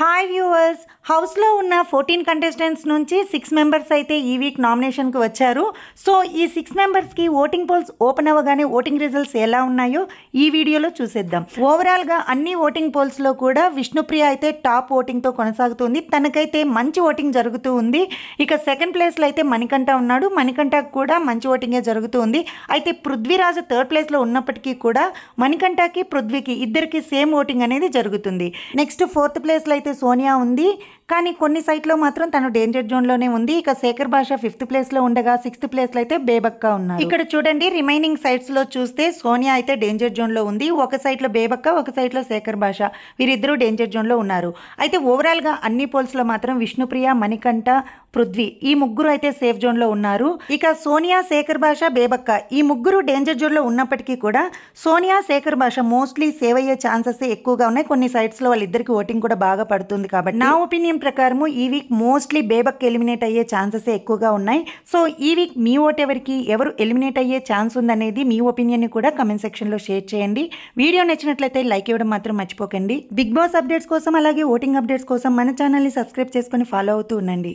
hi viewers హౌస్లో ఉన్న fourteen contestants నుంచి సిక్స్ మెంబర్స్ అయితే ఈ వీక్ నామినేషన్కి వచ్చారు సో ఈ సిక్స్ మెంబర్స్కి ఓటింగ్ పోల్స్ ఓపెన్ అవ్వగానే ఓటింగ్ రిజల్ట్స్ ఎలా ఉన్నాయో ఈ వీడియోలో చూసేద్దాం ఓవరాల్గా అన్ని ఓటింగ్ పోల్స్లో కూడా విష్ణుప్రియ అయితే టాప్ ఓటింగ్తో కొనసాగుతుంది తనకైతే మంచి ఓటింగ్ జరుగుతూ ఉంది ఇక సెకండ్ ప్లేస్లో అయితే మణికంఠ ఉన్నాడు మణికంఠ కూడా మంచి ఓటింగే జరుగుతూ ఉంది అయితే పృథ్వీరాజు థర్డ్ ప్లేస్లో ఉన్నప్పటికీ కూడా మణికంఠకి పృథ్వీకి ఇద్దరికి సేమ్ ఓటింగ్ అనేది జరుగుతుంది నెక్స్ట్ ఫోర్త్ ప్లేస్లో అయితే అయితే సోనియా ఉంది కానీ కొన్ని సైట్లో మాత్రం తను డేంజర్ జోన్లోనే ఉంది ఇక శేఖర్ భాష ఫిఫ్త్ ప్లేస్ లో ఉండగా సిక్స్త్ ప్లేస్ లో అయితే బేబక్కా ఉన్నారు ఇక్కడ చూడండి రిమైనింగ్ సైట్స్ లో చూస్తే సోనియా అయితే డేంజర్ జోన్ లో ఉంది ఒక లో బేబక్క ఒక లో శేఖర్ భాష వీరిద్దరూ డేంజర్ జోన్ లో ఉన్నారు అయితే ఓవరాల్ గా అన్ని పోల్స్ లో మాత్రం విష్ణుప్రియ మణికంఠ పృథ్వీ ఈ ముగ్గురు అయితే సేఫ్ జోన్ లో ఉన్నారు ఇక సోనియా శేఖర్ భాష బేబక్క ఈ ముగ్గురు డేంజర్ జోన్ లో ఉన్నప్పటికీ కూడా సోనియా శేఖర్ భాష మోస్ట్లీ సేవ్ అయ్యే ఛాన్సెస్ ఎక్కువగా ఉన్నాయి కొన్ని సైట్స్ లో వాళ్ళిద్దరికి ఓటింగ్ కూడా బాగా పడుతుంది కాబట్టి నా ఒపీనియన్ ఓటింగ్ ప్రకారము ఈ వీక్ మోస్ట్లీ బేబక్ ఎలిమినేట్ అయ్యే ఛాన్సెస్ ఎక్కువగా ఉన్నాయి సో ఈ వీక్ మీ ఓట్ ఎవరికి ఎవరు ఎలిమినేట్ అయ్యే ఛాన్స్ ఉందనేది మీ ఒపీనియన్ని కూడా కమెంట్ సెక్షన్లో షేర్ చేయండి వీడియో నచ్చినట్లయితే లైక్ ఇవ్వడం మాత్రం మర్చిపోకండి బిగ్ బాస్ అప్డేట్స్ కోసం అలాగే ఓటింగ్ అప్డేట్స్ కోసం మన ఛానల్ని సబ్స్క్రైబ్ చేసుకొని ఫాలో అవుతూ ఉండండి